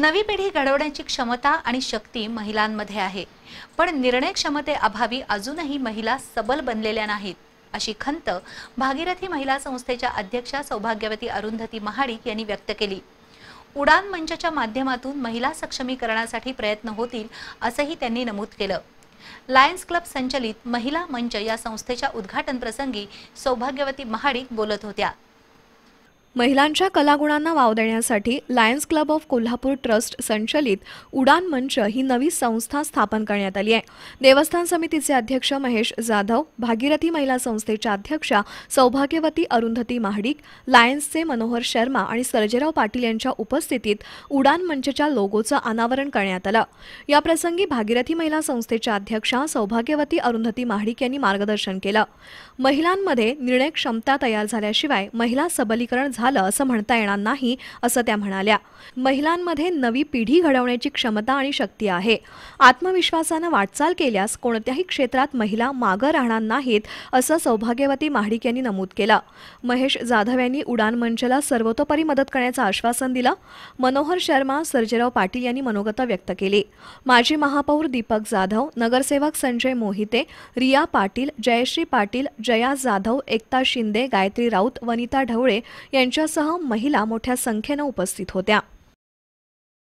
नवी पिढी घडवण्याची क्षमता आणि शक्ती महिलांमध्ये आहे पण निर्णय क्षमते अभावी अजूनही महिला सबल बनलेल्या नाहीत अशी खंत भागीरथी महिला संस्थेच्या अध्यक्षा सौभाग्यवती अरुंधती महाडिक यांनी व्यक्त केली उडान मंचच्या माध्यमातून महिला सक्षमीकरणासाठी प्रयत्न होतील असंही त्यांनी नमूद केलं लायन्स क्लब संचलित महिला मंच या संस्थेच्या उद्घाटन प्रसंगी सौभाग्यवती महाडिक बोलत होत्या महिलांच्या कलागुणांना वाव देण्यासाठी Lions Club of Kolhapur trust संचलित उडान मंच ही नवी संस्था स्थापन करण्यात आली आहे देवस्थान समितीचे अध्यक्ष महेश जाधव भागीरथी महिला संस्थेच्या अध्यक्षा सौभाग्यवती अरुंधती महाडिक लायन्सचे मनोहर शर्मा आणि सर्जेराव पाटील यांच्या उपस्थितीत उडान मंचच्या लोगोचं अनावरण करण्यात आलं याप्रसंगी भागीरथी महिला संस्थेच्या अध्यक्षा सौभाग्यवती अरुंधती महाडिक यांनी मार्गदर्शन केलं महिलांमध्ये निर्णय क्षमता तयार झाल्याशिवाय महिला सबलीकरण झालं असं म्हणता येणार नाही असं त्या म्हणाल्या महिलांमध्ये नवी पिढी घडवण्याची क्षमता आणि शक्ती आहे आत्मविश्वासानं वाटचाल केल्यास कोणत्याही क्षेत्रात महिला मागं राहणार नाहीत असं सौभाग्यवती महाडिक यांनी नमूद केलं महेश जाधव यांनी उडान मंचला सर्वतोपरी मदत करण्याचं आश्वासन दिलं मनोहर शर्मा सर्जेराव पाटील यांनी मनोगत व्यक्त केली माजी महापौर दीपक जाधव नगरसेवक संजय मोहिते रिया पाटील जयश्री पाटील जया जाधव एकता शिंदे गायत्री राऊत वनिता ढवळे यांची यांच्यासह महिला मोठ्या संख्येनं उपस्थित होत्या